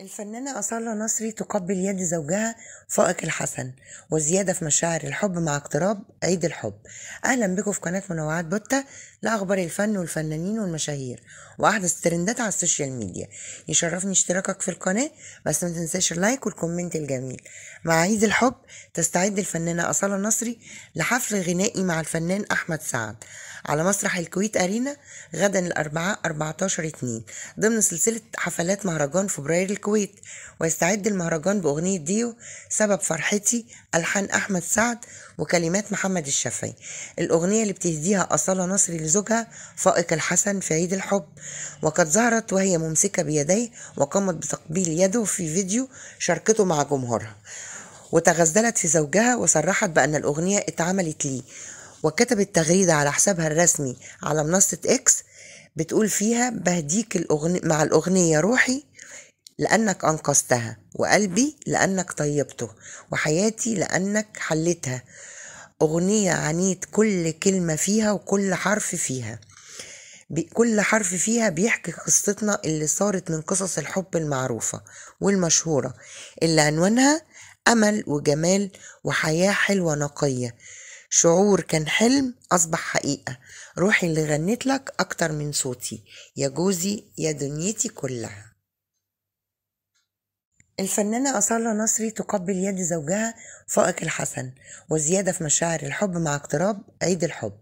الفنانة أصالة نصري تقبل يد زوجها فائق الحسن وزيادة في مشاعر الحب مع اقتراب عيد الحب أهلا بكم في قناة منوعات بوتة لأخبار الفن والفنانين والمشاهير وأحدث ترندات على السوشيال ميديا يشرفني اشتراكك في القناة بس ما تنساش اللايك والكومنت الجميل مع عيد الحب تستعد الفنانة أصالة نصري لحفل غنائي مع الفنان أحمد سعد على مسرح الكويت أرينا غدا الأربعاء 14 2 ضمن سلسلة حفلات مهرجان فبراير الكويت الكويت ويستعد المهرجان بأغنية ديو سبب فرحتي ألحان أحمد سعد وكلمات محمد الشافعي الأغنية اللي بتهديها أصالة نصري لزوجها فائق الحسن في عيد الحب وقد ظهرت وهي ممسكة بيديه وقامت بتقبيل يده في فيديو شاركته مع جمهورها وتغزلت في زوجها وصرحت بأن الأغنية اتعملت ليه وكتبت تغريدة على حسابها الرسمي على منصة إكس بتقول فيها بهديك الأغني... مع الأغنية روحي لأنك أنقذتها وقلبي لأنك طيبته وحياتي لأنك حليتها أغنية عنيت كل كلمة فيها وكل حرف فيها كل حرف فيها بيحكي قصتنا اللي صارت من قصص الحب المعروفة والمشهورة اللي عنوانها أمل وجمال وحياة حلوة نقية شعور كان حلم أصبح حقيقة روحي اللي غنيت لك أكتر من صوتي يا جوزي يا دنيتي كلها الفنانة أصالة نصري تقبل يد زوجها فائق الحسن وزيادة في مشاعر الحب مع اقتراب عيد الحب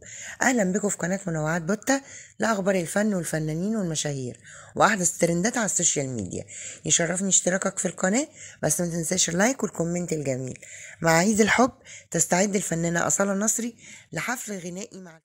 أهلا بكم في قناة منوعات بوتة لأخبار الفن والفنانين والمشاهير وأحدث الترندات على السوشيال ميديا يشرفني اشتراكك في القناة بس ما تنساش اللايك والكومنت الجميل مع عيد الحب تستعد الفنانة أصالة نصري لحفل غنائي مع